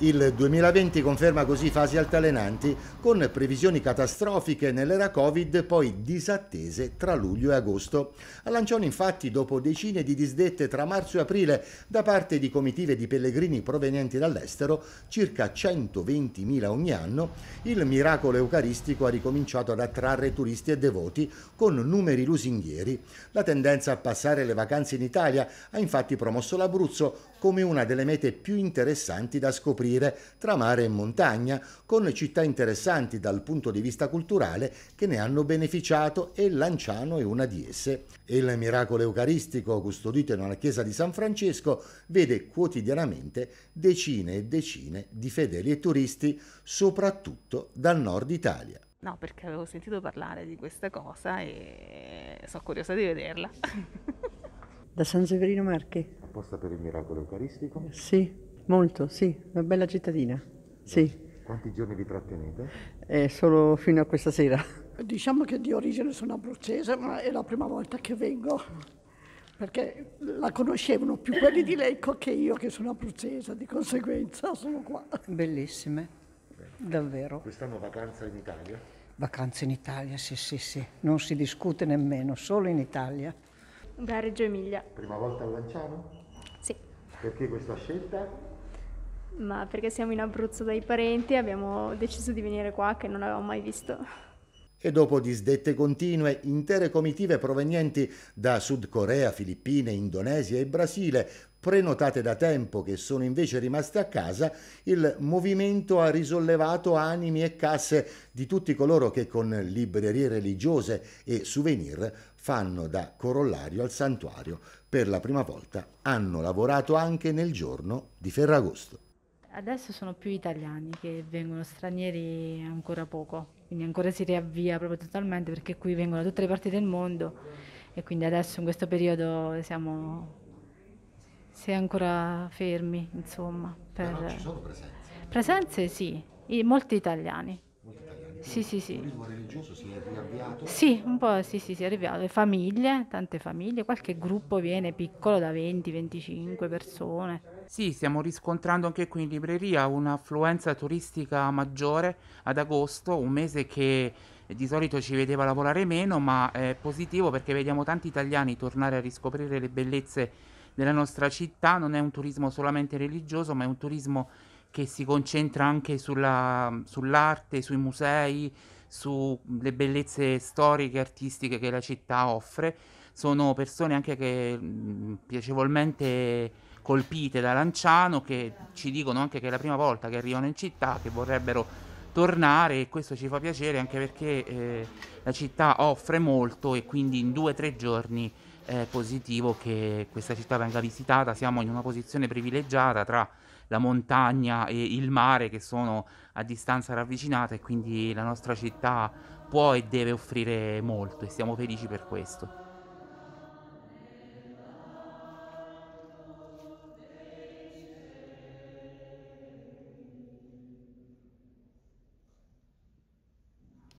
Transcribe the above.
Il 2020 conferma così fasi altalenanti con previsioni catastrofiche nell'era Covid poi disattese tra luglio e agosto. A Lanciano infatti dopo decine di disdette tra marzo e aprile da parte di comitive di pellegrini provenienti dall'estero, circa 120.000 ogni anno, il miracolo eucaristico ha ricominciato ad attrarre turisti e devoti con numeri lusinghieri. La tendenza a passare le vacanze in Italia ha infatti promosso l'Abruzzo come una delle mete più interessanti da scoprire scoprire tra mare e montagna, con città interessanti dal punto di vista culturale che ne hanno beneficiato e Lanciano è una di esse. Il miracolo eucaristico custodito nella chiesa di San Francesco vede quotidianamente decine e decine di fedeli e turisti, soprattutto dal nord Italia. No, perché avevo sentito parlare di questa cosa e sono curiosa di vederla. da San Severino Marche. Apposta per il miracolo eucaristico? Sì. Molto, sì, una bella cittadina. Sì. Quanti giorni vi trattenete? Eh, solo fino a questa sera. Diciamo che di origine sono abruzzese, ma è la prima volta che vengo, perché la conoscevano più quelli di Lecco che io, che sono abruzzese, di conseguenza sono qua. Bellissime, davvero. Quest'anno vacanza in Italia? Vacanze in Italia, sì, sì, sì, non si discute nemmeno, solo in Italia. Da Reggio Emilia. Prima volta a Lanciano? Sì. Perché questa scelta? ma perché siamo in Abruzzo dai parenti abbiamo deciso di venire qua che non avevamo mai visto. E dopo disdette continue, intere comitive provenienti da Sud Corea, Filippine, Indonesia e Brasile, prenotate da tempo che sono invece rimaste a casa, il movimento ha risollevato animi e casse di tutti coloro che con librerie religiose e souvenir fanno da corollario al santuario. Per la prima volta hanno lavorato anche nel giorno di Ferragosto. Adesso sono più italiani che vengono, stranieri ancora poco, quindi ancora si riavvia proprio totalmente perché qui vengono da tutte le parti del mondo e quindi adesso in questo periodo siamo, si è ancora fermi, insomma. Per... Però ci sono presenze? Presenze sì, I, molti italiani sì, sì, sì. il turismo religioso si è riavviato? Sì, un po' sì, sì, si è riavviato. Le famiglie, tante famiglie, qualche gruppo viene piccolo da 20-25 persone. Sì, stiamo riscontrando anche qui in libreria un'affluenza turistica maggiore ad agosto, un mese che di solito ci vedeva lavorare meno, ma è positivo perché vediamo tanti italiani tornare a riscoprire le bellezze della nostra città. Non è un turismo solamente religioso, ma è un turismo che si concentra anche sulla, sull'arte, sui musei, sulle bellezze storiche e artistiche che la città offre. Sono persone anche che piacevolmente colpite da Lanciano che ci dicono anche che è la prima volta che arrivano in città, che vorrebbero tornare e questo ci fa piacere anche perché eh, la città offre molto e quindi in due o tre giorni è positivo che questa città venga visitata, siamo in una posizione privilegiata tra la montagna e il mare che sono a distanza ravvicinata e quindi la nostra città può e deve offrire molto e siamo felici per questo.